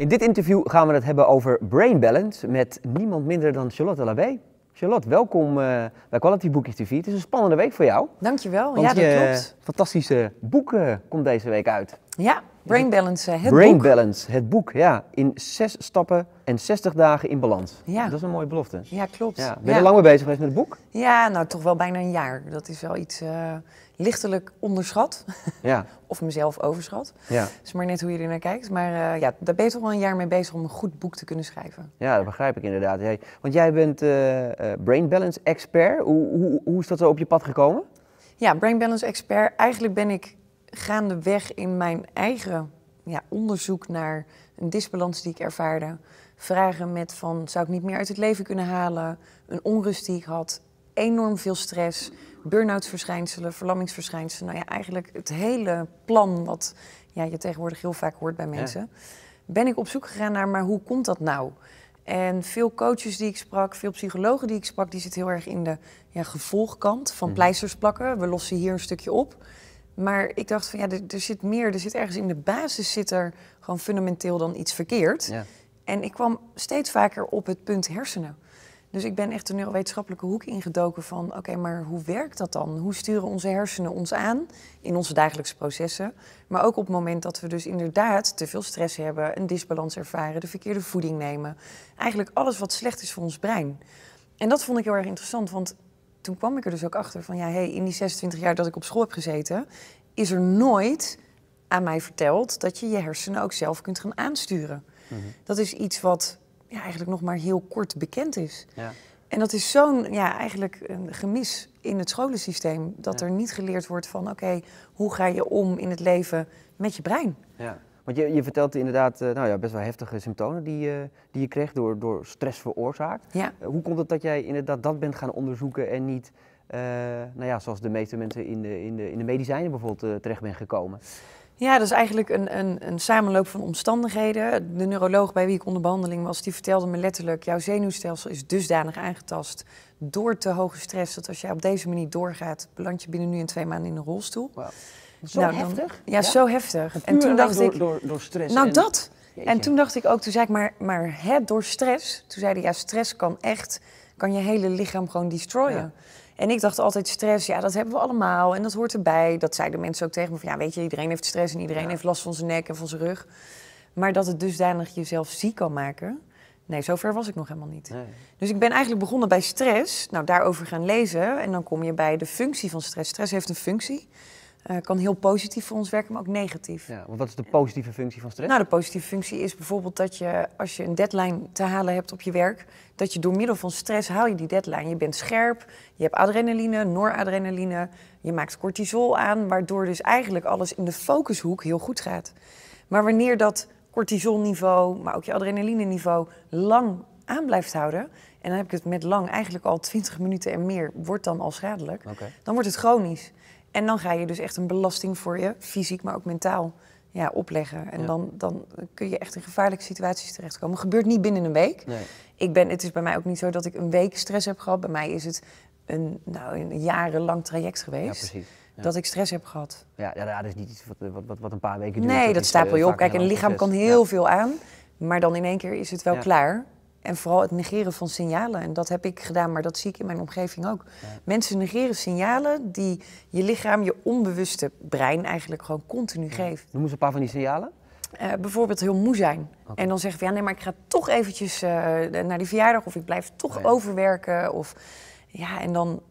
In dit interview gaan we het hebben over brain balance met niemand minder dan Charlotte Labé. Charlotte, welkom eh, bij Quality Bookies TV. Het is een spannende week voor jou. Dankjewel, want ja dat klopt. fantastische boek eh, komt deze week uit. Ja, Brain Balance, eh, het Brain boek. Balance, het boek, ja. In zes stappen en 60 dagen in balans. Ja. Dat is een mooie belofte. Ja, klopt. Ja. Ben je lang mee bezig geweest met het boek? Ja, nou toch wel bijna een jaar. Dat is wel iets lichtelijk onderschat. Ja. of mezelf overschat. Ja. Dat is maar net hoe je er naar kijkt. Maar eh, ja, daar ben je toch wel een jaar mee bezig om een goed boek te kunnen schrijven. Ja, dat begrijp ik inderdaad. want jij bent uh, brain balance expert. Hoe, hoe, hoe is dat zo op je pad gekomen? Ja, brain balance expert. Eigenlijk ben ik gaandeweg in mijn eigen ja, onderzoek naar een disbalans die ik ervaarde. Vragen met van, zou ik niet meer uit het leven kunnen halen? Een onrust die ik had, enorm veel stress burn verschijnselen, verlammingsverschijnselen. Nou ja, eigenlijk het hele plan wat ja, je tegenwoordig heel vaak hoort bij mensen. Ben ik op zoek gegaan naar, maar hoe komt dat nou? En veel coaches die ik sprak, veel psychologen die ik sprak, die zitten heel erg in de ja, gevolgkant van mhm. pleisters plakken. We lossen hier een stukje op. Maar ik dacht van ja, er, zit meer, er zit ergens in de basis zit er gewoon fundamenteel dan iets verkeerd. En ik kwam steeds vaker op het punt hersenen. Dus ik ben echt de neurowetenschappelijke hoek ingedoken van... oké, maar hoe werkt dat dan? Hoe sturen onze hersenen ons aan in onze dagelijkse processen? Maar ook op het moment dat we dus inderdaad te veel stress hebben... een disbalans ervaren, de verkeerde voeding nemen. Eigenlijk alles wat slecht is voor ons brein. En dat vond ik heel erg interessant, want toen kwam ik er dus ook achter van... ja, hey, in die 26 jaar dat ik op school heb gezeten... is er nooit aan mij verteld dat je je hersenen ook zelf kunt gaan aansturen. Mhm. Dat is iets wat ja, eigenlijk nog maar heel kort bekend is. Ja. En dat is zo'n ja, eigenlijk een gemis in het scholensysteem. Dat er niet geleerd wordt van oké, hoe ga je om in het leven met je brein? Ja. Want je, je vertelt inderdaad eh, nou ja, best wel heftige symptomen die, je, eh, die je kreeg door, door stress veroorzaakt. Ja. Eh, hoe komt het dat jij inderdaad dat bent gaan onderzoeken en niet, nou ja, zoals de meeste mensen in de, in de, in de medicijnen bijvoorbeeld terecht bent gekomen? Ja, dat is eigenlijk een, een, een samenloop van omstandigheden. De neuroloog bij wie ik onder behandeling was, die vertelde me letterlijk... jouw zenuwstelsel is dusdanig aangetast door te hoge stress... dat als jij op deze manier doorgaat, beland je binnen nu en twee maanden in een rolstoel. Wow. Nou, zo heftig? ja, zo heftig. en toen dacht ik... Door, door stress? Nou, dat. En toen dacht ik ook, toen zei ik maar, maar hè, door stress. Toen zei hij, ja, stress kan echt, kan je hele lichaam gewoon destroyen. En ik dacht altijd stress, ja, dat hebben we allemaal en dat hoort erbij. Dat zeiden mensen ook tegen me van, ja, weet je, iedereen heeft stress en iedereen heeft last van zijn nek en van zijn rug. Maar dat het dusdanig jezelf ziek kan maken, nee, zover was ik nog helemaal niet. Dus ik ben eigenlijk begonnen bij stress, nou daarover gaan lezen en dan kom je bij de functie van stress. Stress heeft een functie. Eh, kan heel positief voor ons werken, maar ook negatief. Ja, wat is de positieve functie van stress? Nou, de positieve functie is bijvoorbeeld dat je als je een deadline te halen hebt op je werk, dat je door middel van stress haal je die deadline. Je bent scherp, je hebt adrenaline, noradrenaline, je maakt cortisol aan, waardoor dus eigenlijk alles in de focushoek heel goed gaat. Maar wanneer dat cortisolniveau, maar ook je adrenaline niveau lang aan blijft houden, en dan heb ik het met lang eigenlijk al 20 minuten en meer, wordt dan al schadelijk, dan wordt het chronisch. En dan ga je dus echt een belasting voor je, fysiek, maar ook mentaal, ja, opleggen. En Dan, dan kun je echt in gevaarlijke situaties terechtkomen. gebeurt niet binnen een week. Nee. Ik ben, het is bij mij ook niet zo dat ik een week stress heb gehad. Bij mij is het een, nou, een jarenlang traject geweest. Ja, precies. Dat ik stress heb gehad. Ja, ja, dat is niet iets wat, wat, wat een paar weken duurt. Nee, dat stapel eh, je op. Kijk, een lichaam kan heel veel aan. Maar dan in één keer is het wel klaar. En vooral het negeren van signalen. En dat heb ik gedaan, maar dat zie ik in mijn omgeving ook. Mensen negeren signalen die je lichaam, je onbewuste brein eigenlijk gewoon continu ja. geeft. Noem eens een paar van die signalen. Eh, bijvoorbeeld heel moe zijn. En dan zeggen we, ja nee, maar ik ga toch eventjes eh, naar die verjaardag of ik blijf toch overwerken. Of, ja, en dan...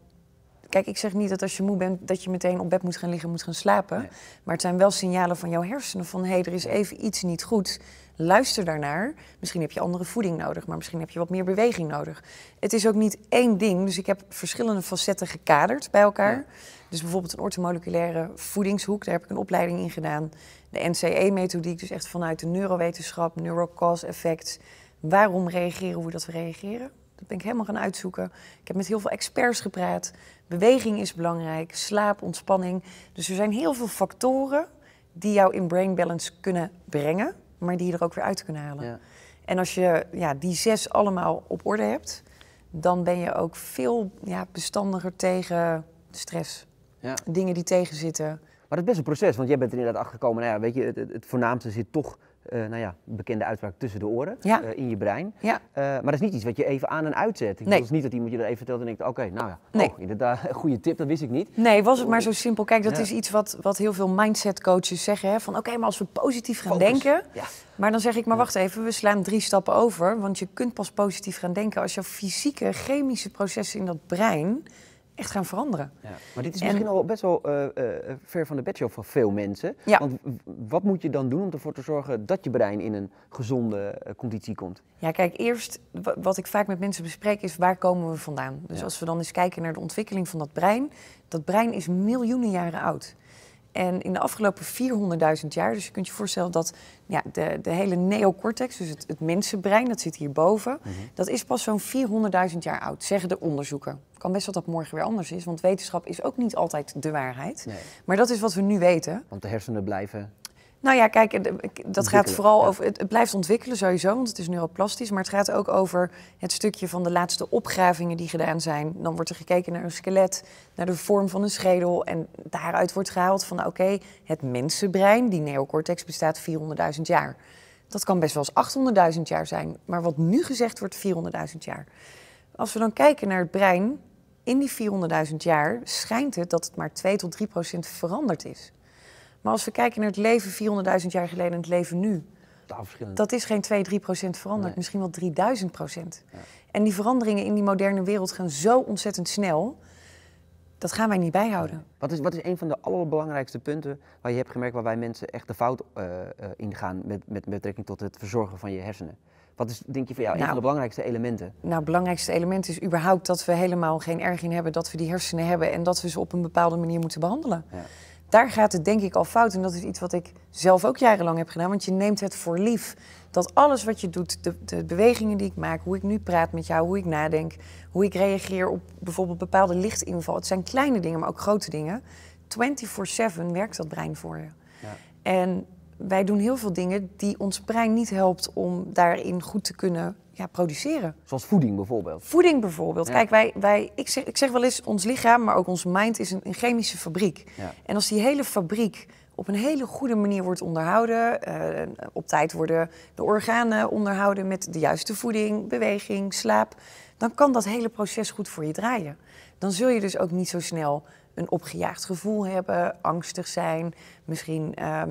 Kijk, ik zeg niet dat als je moe bent dat je meteen op bed moet gaan liggen, moet gaan slapen. Maar het zijn wel signalen van jouw hersenen van, hé, hey, er is even iets niet goed Luister daarnaar. Misschien heb je andere voeding nodig, maar misschien heb je wat meer beweging nodig. Het is ook niet één ding, dus ik heb verschillende facetten gekaderd bij elkaar. Dus bijvoorbeeld een ortomoleculaire voedingshoek, daar heb ik een opleiding in gedaan. De NCE-methodiek, dus echt vanuit de neurowetenschap, neurocause effect Waarom reageren hoe dat we reageren? Dat ben ik helemaal gaan uitzoeken. Ik heb met heel veel experts gepraat. Beweging is belangrijk, slaap, ontspanning. Dus er zijn heel veel factoren die jou in brain balance kunnen brengen maar die je er ook weer uit te kunnen halen. Ja. En als je ja, die zes allemaal op orde hebt, dan ben je ook veel ja, bestandiger tegen stress. Ja. Dingen die tegenzitten. Maar dat is best een proces, want jij bent er inderdaad gekomen, Nou ja, weet je, het, het voornaamste zit toch eh, nou ja, bekende uitspraak tussen de oren, eh, in je brein. Ja. Eh, maar dat is niet iets wat je even aan en uitzet. Ik nee. bedoel, het is niet dat iemand je dat even vertelt en denkt, oké, nou ja, nee. oh, inderdaad, goede tip, dat wist ik niet. Nee, was het maar zo simpel. Kijk, dat is iets wat, wat heel veel mindset coaches zeggen, hè, van oké, maar als we positief gaan denken... Ja. Maar dan zeg ik, maar wacht even, we slaan drie stappen over, want je kunt pas positief gaan denken als je fysieke, chemische processen in dat brein echt gaan veranderen. Ja. Maar dit is misschien al best wel eh, eh, eh, ver van de bedshow voor veel mensen. Ja. Want wat moet je dan doen om ervoor te zorgen dat je brein in een gezonde conditie komt? Ja, kijk, eerst wat ik vaak met mensen bespreek is waar komen we vandaan? Dus als we dan eens kijken naar de ontwikkeling van dat brein. Dat brein is miljoenen jaren oud. En in de afgelopen 400.000 jaar, dus je kunt je voorstellen dat ja, de, de hele neocortex, dus het, het mensenbrein, dat zit hierboven, mm dat is pas zo'n 400.000 jaar oud, zeggen de onderzoeken. Het kan best dat dat morgen weer anders is, want wetenschap is ook niet altijd de waarheid. Maar dat is wat we nu weten. Want de hersenen blijven nou ja, kijk, dat gaat vooral over. Het, blijft ontwikkelen sowieso, want het is neuroplastisch. Maar het gaat ook over het stukje van de laatste opgravingen die gedaan zijn. Dan wordt er gekeken naar een skelet, naar de vorm van een schedel. En daaruit wordt gehaald van: oké, het mensenbrein, die neocortex, bestaat 400.000 jaar. Dat kan best wel eens 800.000 jaar zijn. Maar wat nu gezegd wordt, 400.000 jaar. Als we dan kijken naar het brein, in die 400.000 jaar schijnt het dat het maar 2 tot 3 procent veranderd is. Maar als we kijken naar het leven 400.000 jaar geleden en het leven nu. Dat is geen 2, 3 procent veranderd, misschien wel 3000 procent. En die veranderingen in die moderne wereld gaan zo ontzettend snel. Dat gaan wij niet bijhouden. Wat, is, wat is een van de allerbelangrijkste punten waar je hebt gemerkt waar wij mensen echt de fout uh, uh, ingaan met, met, betrekking tot het verzorgen van je hersenen? Wat is, denk je, voor jou een van nou. de belangrijkste elementen? Nou, het belangrijkste element is überhaupt dat we helemaal geen erg in hebben dat we die hersenen hebben en dat we ze op een bepaalde manier moeten behandelen. Ja daar gaat het denk ik al fout. En dat is iets wat ik zelf ook jarenlang heb gedaan. Want je neemt het voor lief. Dat alles wat je doet, de, de, bewegingen die ik maak, hoe ik nu praat met jou, hoe ik nadenk, hoe ik reageer op bijvoorbeeld bepaalde lichtinval. Het zijn kleine dingen, maar ook grote dingen. 24-7 werkt dat brein voor je. Ja. En wij doen heel veel dingen die ons brein niet helpt om daarin goed te kunnen ja, produceren. Zoals voeding bijvoorbeeld. Voeding bijvoorbeeld. Kijk, wij, wij, ik, zeg, ik zeg wel eens, ons lichaam, maar ook ons mind is een, chemische fabriek. En als die hele fabriek op een hele goede manier wordt onderhouden, eh, op tijd worden de organen onderhouden met de juiste voeding, beweging, slaap, dan kan dat hele proces goed voor je draaien. Dan zul je dus ook niet zo snel een opgejaagd gevoel hebben, angstig zijn, misschien ehm,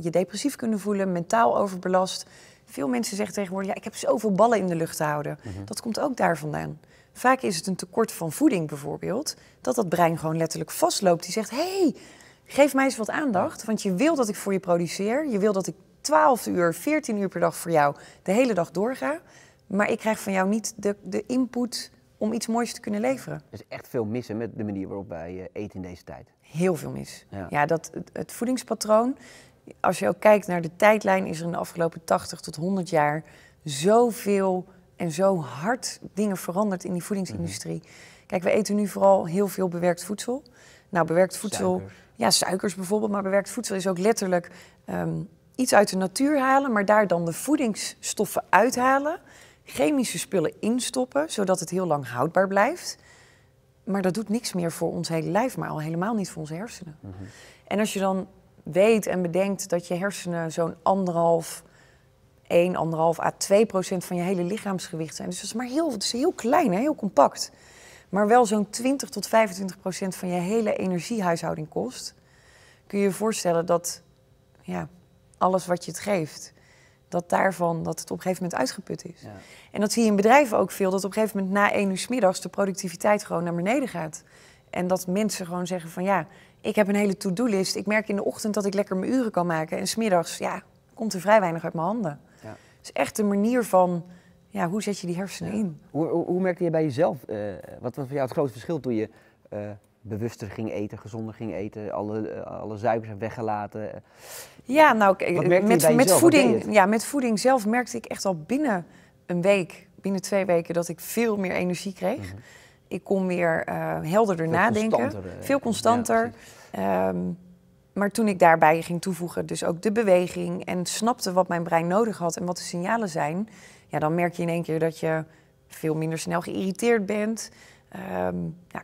je depressief kunnen voelen, mentaal overbelast. Veel mensen zeggen tegenwoordig, ja, ik heb zoveel ballen in de lucht te houden. Mhm. Dat komt ook daar vandaan. Vaak is het een tekort van voeding bijvoorbeeld, dat dat brein gewoon letterlijk vastloopt. Die zegt, hey, geef mij eens wat aandacht, want je wil dat ik voor je produceer. Je wil dat ik 12 uur, 14 uur per dag voor jou de hele dag doorga. Maar ik krijg van jou niet de, de input om iets moois te kunnen leveren. Er is echt veel mis met de manier waarop wij eh, eten in deze tijd. Heel veel mis. Ja, dat, het voedingspatroon als je ook kijkt naar de tijdlijn, is er in de afgelopen 80 tot 100 jaar zoveel en zo hard dingen veranderd in die voedingsindustrie. Mhm. Kijk, we eten nu vooral heel veel bewerkt voedsel. Nou, bewerkt voedsel, ja, suikers bijvoorbeeld, maar bewerkt voedsel is ook letterlijk ehm, iets uit de natuur halen, maar daar dan de voedingsstoffen uithalen, chemische spullen instoppen, zodat het heel lang houdbaar blijft. Maar dat doet niks meer voor ons hele lijf, maar al helemaal niet voor onze hersenen. Mhm. En als je dan weet en bedenkt dat je hersenen zo'n anderhalf, 1, anderhalf à 2 procent van je hele lichaamsgewicht zijn. Dus dat is maar heel, dat is heel klein, heel compact. Maar wel zo'n 20 tot 25 procent van je hele energiehuishouding kost. Kun je je voorstellen dat ja, alles wat je het geeft, dat daarvan dat het op een gegeven moment uitgeput is. Ja. En dat zie je in bedrijven ook veel, dat op een gegeven moment na één uur s middags de productiviteit gewoon naar beneden gaat. En dat mensen gewoon zeggen van ja, ik heb een hele to-do-list. Ik merk in de ochtend dat ik lekker mijn uren kan maken. En smiddags, ja, komt er vrij weinig uit mijn handen. Ja. Het is echt een manier van, ja, hoe zet je die hersenen in? Hoe, hoe, merkte je bij jezelf, eh, wat was voor jou het grootste verschil toen je eh, bewuster ging eten, gezonder ging eten, alle, eh, alle suikers hebt weggelaten? Ja, nou, met, met, voeding, ja, met voeding zelf merkte ik echt al binnen een week, binnen twee weken, dat ik veel meer energie kreeg. Mhm ik kon weer uh, helderder veel nadenken. Constanter, eh, veel constanter. Ehm, maar toen ik daarbij ging toevoegen, dus ook de beweging en snapte wat mijn brein nodig had en wat de signalen zijn, ja, dan merk je in één keer dat je veel minder snel geïrriteerd bent. Ehm,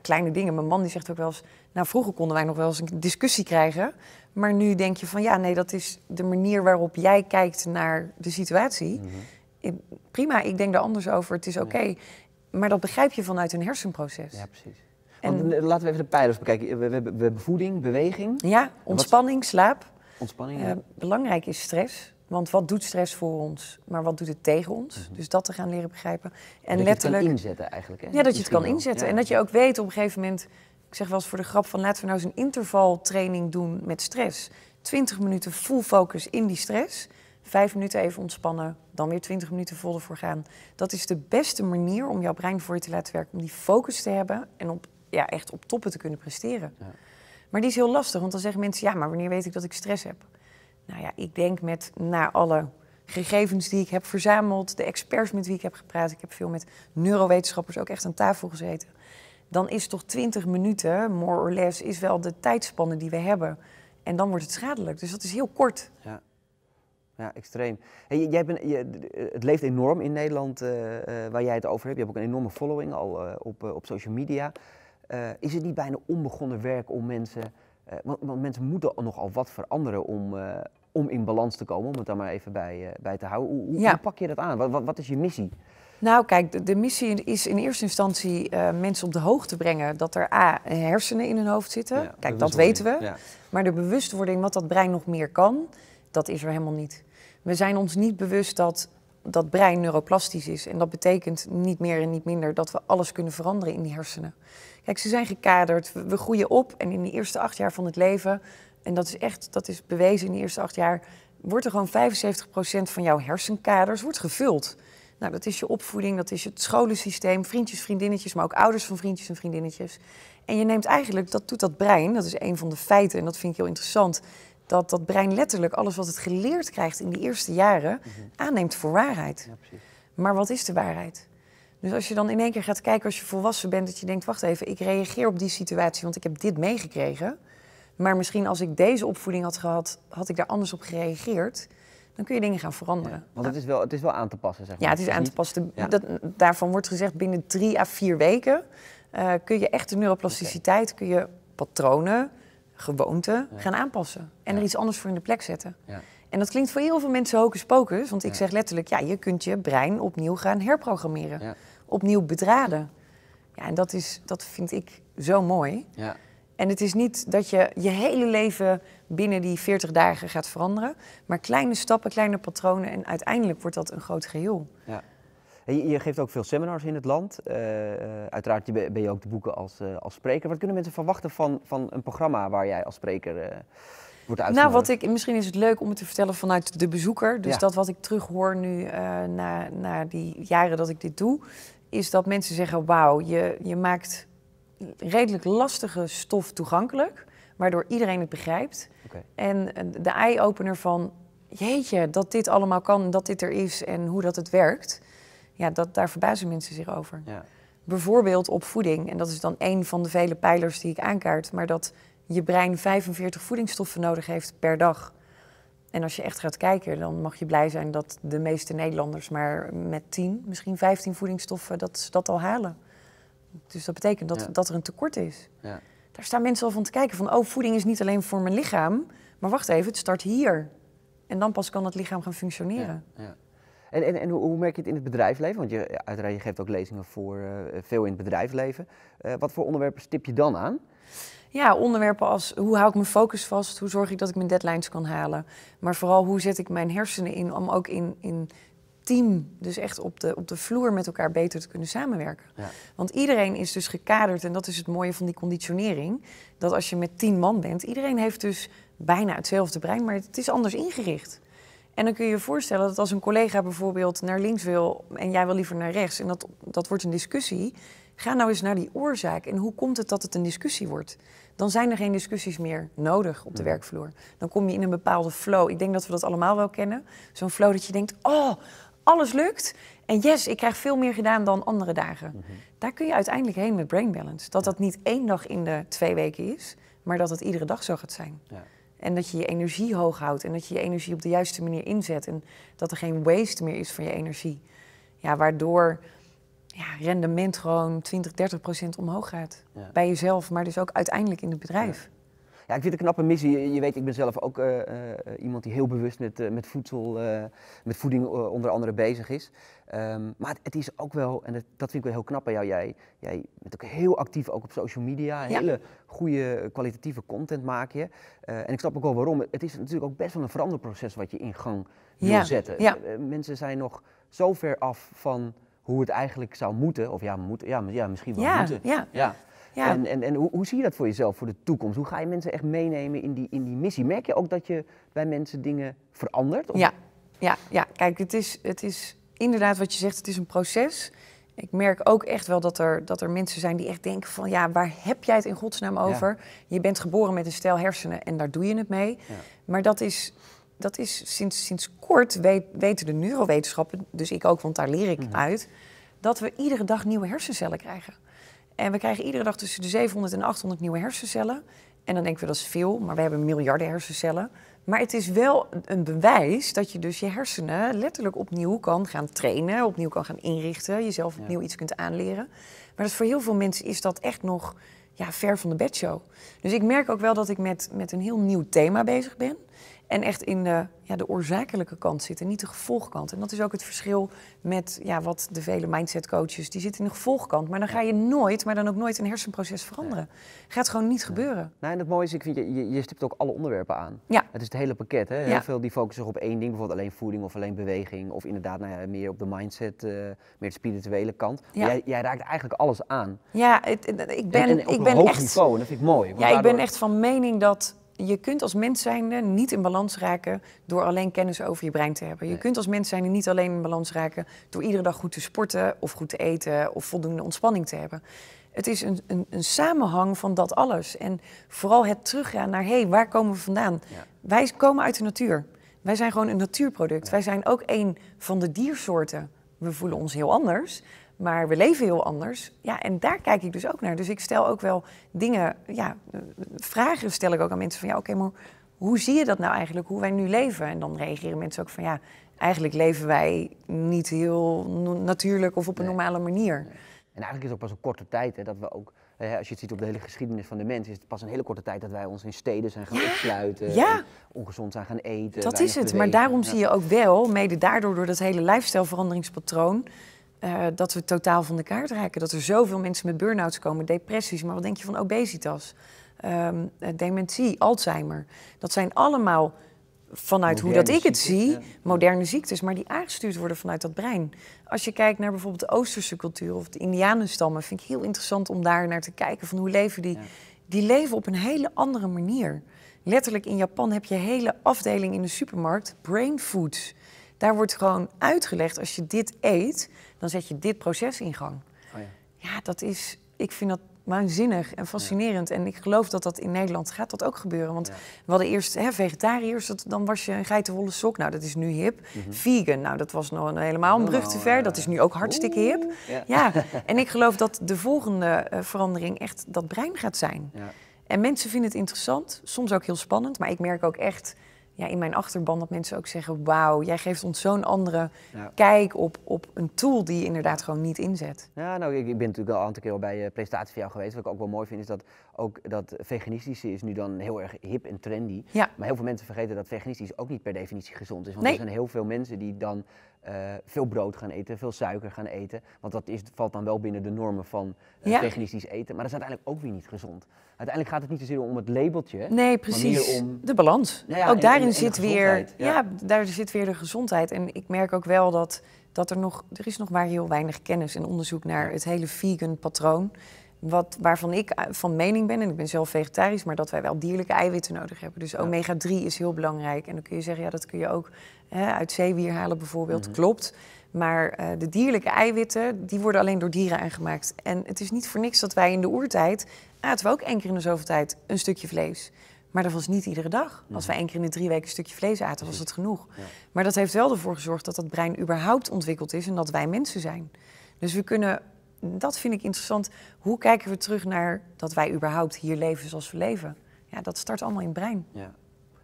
kleine dingen. Mijn man die zegt ook wel eens, nou vroeger konden wij nog wel eens een discussie krijgen, maar nu denk je van ja, nee, dat is de manier waarop jij kijkt naar de situatie. Mhm. prima, ik denk er anders over, het is oké. Maar dat begrijp je vanuit een hersenproces. Ja, precies. en... Eh, laten we even de pijlers bekijken. We hebben voeding, beweging. Ja, ontspanning, slaap. Ontspanning, eh, ja. belangrijk is stress. Want wat doet stress voor ons, maar wat doet het tegen ons? Mhm. Dus dat te gaan leren begrijpen. En dat letterlijk. Je het kan inzetten eigenlijk. Hè? Ja, dat je het kan inzetten. En dat je ook weet op een gegeven moment. Ik zeg wel eens voor de grap van laten we nou eens een intervaltraining doen met stress. 20 minuten full focus in die stress vijf minuten even ontspannen, dan weer twintig minuten vol ervoor gaan. Dat is de beste manier om jouw brein voor je te laten werken, om die focus te hebben en op, ja, echt op toppen te kunnen presteren. Ja. Maar die is heel lastig, want dan zeggen mensen, ja, maar wanneer weet ik dat ik stress heb? Nou ja, ik denk met na alle gegevens die ik heb verzameld, de experts met wie ik heb gepraat, ik heb veel met neurowetenschappers ook echt aan tafel gezeten, dan is toch 20 minuten, more or less, is wel de tijdspanne die we hebben. En dan wordt het schadelijk. Dus dat is heel kort. Ja ja, extreem. Hey, jij bent, je, eh, het leeft enorm in Nederland eh, eh, waar jij het over hebt. Je hebt ook een enorme following al op, op social media. is het niet bijna onbegonnen werk om mensen. Want, want, mensen moeten nogal wat veranderen om, om in balans te komen, om het daar maar even bij, bij te houden. Hoe, hoe, pak je dat aan? Wat, wat, is je missie? Nou, kijk, de, missie is in eerste instantie mensen op de hoogte brengen dat er A, hersenen in hun hoofd zitten. kijk, dat weten we. Maar de bewustwording wat dat brein nog meer kan, dat is er helemaal niet we zijn ons niet bewust dat dat brein neuroplastisch is. En dat betekent niet meer en niet minder dat we alles kunnen veranderen in die hersenen. Kijk, ze zijn gekaderd. We groeien op en in de eerste acht jaar van het leven, en dat is echt, dat is bewezen in de eerste acht jaar, wordt er gewoon 75% van jouw hersenkaders wordt gevuld. Nou, dat is je opvoeding, dat is het scholensysteem, vriendjes, vriendinnetjes, maar ook ouders van vriendjes en vriendinnetjes. En je neemt eigenlijk, dat doet dat brein, dat is een van de feiten en dat vind ik heel interessant, dat dat brein letterlijk alles wat het geleerd krijgt in die eerste jaren mhm. aanneemt voor waarheid. Ja, maar wat is de waarheid? Dus als je dan in één keer gaat kijken als je volwassen bent, dat je denkt, wacht even, ik reageer op die situatie, want ik heb dit meegekregen. Maar misschien als ik deze opvoeding had gehad, had ik daar anders op gereageerd. Dan kun je dingen gaan veranderen. want het is, wel, het is wel aan te passen, zeg maar. Ja, het is aan te passen. Dat, daarvan wordt gezegd, binnen drie à vier weken eh, kun je echt de neuroplasticiteit, kun je patronen, gewoonte gaan aanpassen. En er iets anders voor in de plek zetten. En dat klinkt voor heel veel mensen hocus pocus. Want ik zeg letterlijk, ja, je kunt je brein opnieuw gaan herprogrammeren. Opnieuw bedraden. Ja, en dat, is, dat vind ik zo mooi. Ja. En het is niet dat je je hele leven binnen die 40 dagen gaat veranderen, maar kleine stappen, kleine patronen en uiteindelijk wordt dat een groot geheel. Ja. Je, geeft ook veel seminars in het land. Eh, eh, uiteraard ben je ook te boeken als, eh, als spreker. Wat kunnen mensen verwachten van, van een programma waar jij als spreker wordt uitgenodigd? Nou, wat ik, misschien is het leuk om het te vertellen vanuit de bezoeker. Dus dat wat ik terughoor nu na, na die jaren dat ik dit doe, is dat mensen zeggen: Wauw, je, je maakt redelijk lastige stof toegankelijk, waardoor iedereen het begrijpt. En de eye-opener van. Jeetje, dat dit allemaal kan, dat dit er is en hoe dat het werkt ja, dat, daar verbazen mensen zich over. Ja. Bijvoorbeeld op voeding, en dat is dan een van de vele pijlers die ik aankaart, maar dat je brein 45 voedingsstoffen nodig heeft per dag. En als je echt gaat kijken, dan mag je blij zijn dat de meeste Nederlanders maar met 10, misschien 15 voedingsstoffen, dat ze dat al halen. Dus dat betekent dat, dat er een tekort is. Ja. Daar staan mensen al van te kijken van, oh, voeding is niet alleen voor mijn lichaam, maar wacht even, het start hier. En dan pas kan het lichaam gaan functioneren. Ja, en, en, en hoe merk je het in het bedrijfsleven? Want je, uiteraard, je geeft ook lezingen voor eh, veel in het bedrijfsleven. Eh, wat voor onderwerpen stip je dan aan? Ja, onderwerpen als hoe hou ik mijn focus vast? Hoe zorg ik dat ik mijn deadlines kan halen? Maar vooral hoe zet ik mijn hersenen in om ook in, in team, dus echt op de, op de vloer met elkaar beter te kunnen samenwerken. Ja. Want iedereen is dus gekaderd en dat is het mooie van die conditionering. Dat als je met tien man bent, iedereen heeft dus bijna hetzelfde brein, maar het is anders ingericht. En dan kun je je voorstellen dat als een collega bijvoorbeeld naar links wil en jij wil liever naar rechts en dat, dat wordt een discussie, ga nou eens naar die oorzaak en hoe komt het dat het een discussie wordt? Dan zijn er geen discussies meer nodig op de hmm. werkvloer. Dan kom je in een bepaalde flow. Ik denk dat we dat allemaal wel kennen. Zo'n flow dat je denkt, oh, alles lukt. En yes, ik krijg veel meer gedaan dan andere dagen. Mhm. Daar kun je uiteindelijk heen met brain balance. Dat dat niet één dag in de twee weken is, maar dat het iedere dag zo gaat zijn. Ja. En dat je je energie hoog houdt en dat je je energie op de juiste manier inzet. En dat er geen waste meer is van je energie. Ja, waardoor ja, rendement gewoon 20, 30 procent omhoog gaat. Bij jezelf, maar dus ook uiteindelijk in het bedrijf. Ja, ik vind het een knappe missie. Je, weet, ik ben zelf ook eh, eh, iemand die heel bewust met, eh, met voedsel, met voeding onder andere bezig is. Ehm, maar het, is ook wel, en dat, vind ik wel heel knap aan jou, jij, jij bent ook heel actief ook op social media. Hele goede kwalitatieve content maak je. en ik snap ook wel waarom. Het is natuurlijk ook best wel een veranderproces wat je in gang wil zetten. mensen zijn nog zo ver af van hoe het eigenlijk zou moeten. Of ja, moet, ja, ja misschien wel moeten. Ja. En, en, en hoe, hoe, zie je dat voor jezelf, voor de toekomst? Hoe ga je mensen echt meenemen in die, in die missie? Merk je ook dat je bij mensen dingen verandert? Of? Ja. Ja, ja, kijk, het is, het is inderdaad wat je zegt, het is een proces. Ik merk ook echt wel dat er, dat er mensen zijn die echt denken van... ja, waar heb jij het in godsnaam over? Je bent geboren met een stijl hersenen en daar doe je het mee. Maar dat is, dat is sinds, sinds kort, weten de neurowetenschappen, dus ik ook, want daar leer ik mhm. uit... dat we iedere dag nieuwe hersencellen krijgen. En we krijgen iedere dag tussen de 700 en 800 nieuwe hersencellen. En dan denken we dat is veel, maar we hebben miljarden hersencellen. Maar het is wel een bewijs dat je dus je hersenen letterlijk opnieuw kan gaan trainen, opnieuw kan gaan inrichten, jezelf opnieuw iets kunt aanleren. Maar voor heel veel mensen is dat echt nog ja, ver van de bedshow. Dus ik merk ook wel dat ik met, met een heel nieuw thema bezig ben. En echt in de, ja, de oorzakelijke kant zitten, niet de gevolgkant. En dat is ook het verschil met ja, wat de vele mindset coaches, die zitten in de gevolgkant. Maar dan ga je nooit, maar dan ook nooit een hersenproces veranderen. Gaat gewoon niet gebeuren. Nee, en het mooie is, ik vind, je, je stipt ook alle onderwerpen aan. Ja. Het is het hele pakket. Hè? Heel veel die focussen zich op één ding, bijvoorbeeld alleen voeding of alleen beweging. Of inderdaad nou ja, meer op de mindset, eh, meer de spirituele kant. Ja. Jij, jij, raakt eigenlijk alles aan. Ja, het, ik ben, en, op ik een ben hoog echt... niveau, en dat vind ik mooi. Ja, ik ben echt van mening dat je kunt als mens zijnde niet in balans raken door alleen kennis over je brein te hebben. Je kunt als mens zijnde niet alleen in balans raken door iedere dag goed te sporten of goed te eten of voldoende ontspanning te hebben. Het is een, een, een samenhang van dat alles. En vooral het teruggaan naar, hé, hey, waar komen we vandaan? Wij komen uit de natuur. Wij zijn gewoon een natuurproduct. Wij zijn ook een van de diersoorten. We voelen ons heel anders, maar we leven heel anders. Ja, en daar kijk ik dus ook naar. Dus ik stel ook wel dingen, ja, vragen stel ik ook aan mensen van ja, oké, maar hoe zie je dat nou eigenlijk, hoe wij nu leven? En dan reageren mensen ook van ja, eigenlijk leven wij niet heel natuurlijk of op een normale manier. En eigenlijk is het ook pas een korte tijd hè, dat we ook, hè, als je het ziet op de hele geschiedenis van de mens, is het pas een hele korte tijd dat wij ons in steden zijn gaan ja. opsluiten, ongezond zijn gaan eten. Dat is het, maar daarom zie je ook wel, mede daardoor door dat hele leefstijlveranderingspatroon. veranderingspatroon, eh, dat we totaal van de kaart raken. Dat er zoveel mensen met burn-outs komen, depressies, maar wat denk je van obesitas, ehm, eh, dementie, Alzheimer. Dat zijn allemaal vanuit hoe dat ik het zie, moderne ziektes, maar die aangestuurd worden vanuit dat brein. Als je kijkt naar bijvoorbeeld de Oosterse cultuur of de Indianenstammen, vind ik heel interessant om daar naar te kijken van hoe leven die. Die leven op een hele andere manier. Letterlijk in Japan heb je hele afdeling in de supermarkt, brain foods. Daar wordt gewoon uitgelegd, als je dit eet, dan zet je dit proces in gang. Oh ja. ja. dat is, ik vind dat waanzinnig en fascinerend. En ik geloof dat dat in Nederland gaat dat ook gebeuren. Want we hadden eerst hè, vegetariërs, dat, dan was je een geitenwolle sok. Nou, dat is nu hip. Mhm. Vegan, nou, dat was nog een, helemaal een brug te ver. Dat is nu ook hartstikke hip. Ja. en ik geloof dat de volgende eh, verandering echt dat brein gaat zijn. En mensen vinden het interessant, soms ook heel spannend. Maar ik merk ook echt ja, in mijn achterban dat mensen ook zeggen: Wauw, jij geeft ons zo'n andere kijk op, op een tool die je inderdaad gewoon niet inzet. Ja, nou, ik, ik ben natuurlijk al een aantal keer bij je eh, presentaties van jou geweest. Wat ik ook wel mooi vind, is dat ook dat veganistische is nu dan heel erg hip en trendy. Ja. Maar heel veel mensen vergeten dat veganistisch ook niet per definitie gezond is. Want er zijn heel veel mensen die dan eh, veel brood gaan eten, veel suiker gaan eten. Want dat is, valt dan wel binnen de normen van eh, technisch eten. Maar dat is uiteindelijk ook weer niet gezond. Uiteindelijk gaat het niet zozeer om het labeltje. Nee, precies. Maar meer om, de balans. ook daarin zit weer. Ja. daar zit weer de gezondheid. En ik merk ook wel dat, dat er nog. Er is nog maar heel weinig kennis en onderzoek naar het hele vegan patroon. Wat, waarvan ik eh, van mening ben, en ik ben zelf vegetarisch, maar dat wij wel dierlijke eiwitten nodig hebben. Dus omega-3 is heel belangrijk. En dan kun je zeggen, ja, dat kun je ook hè, uit zeewier halen bijvoorbeeld. Mhm. Klopt. Maar eh, de dierlijke eiwitten, die worden alleen door dieren aangemaakt. En het is niet voor niks dat wij in de oertijd aten we ook één keer in de zoveel tijd een stukje vlees. Maar dat was niet iedere dag. Als mhm. we één keer in de drie weken een stukje vlees aten, was het genoeg. Maar dat heeft wel ervoor gezorgd dat dat brein überhaupt ontwikkeld is en dat wij mensen zijn. Dus we kunnen dat vind ik interessant. Hoe kijken we terug naar dat wij überhaupt hier leven zoals we leven? Ja, dat start allemaal in het brein. Ja.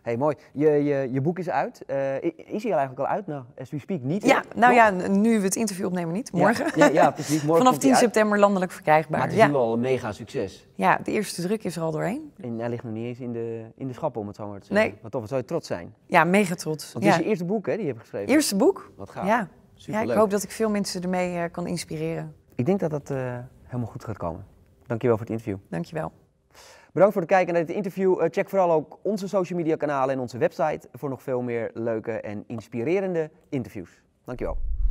Hey, mooi. Je, je, je boek is uit. Eh, is hij al eigenlijk al uit? Nou, as we speak niet. Ja, nou ja, nu we het interview opnemen niet. Morgen. Ja, ja, precies. Morgen Vanaf 10 september landelijk verkrijgbaar. Maar het is nu al een mega succes. Ja, de eerste druk is er al doorheen. En hij ligt nog niet eens in de, in de schappen, om het zo maar te zeggen. Nee. Wat tof, zou je trots zijn? Ja, mega trots. Want het is je eerste boek, hè, die je hebt geschreven? Eerste boek. Wat gaaf. Ja. Ja, ik hoop dat ik veel mensen ermee eh, kan inspireren. Ik denk dat dat eh, helemaal goed gaat komen. Dankjewel voor het interview. Dankjewel. Bedankt voor het kijken naar dit interview. Eh, check vooral ook onze social media kanalen en onze website voor nog veel meer leuke en inspirerende interviews. Dankjewel.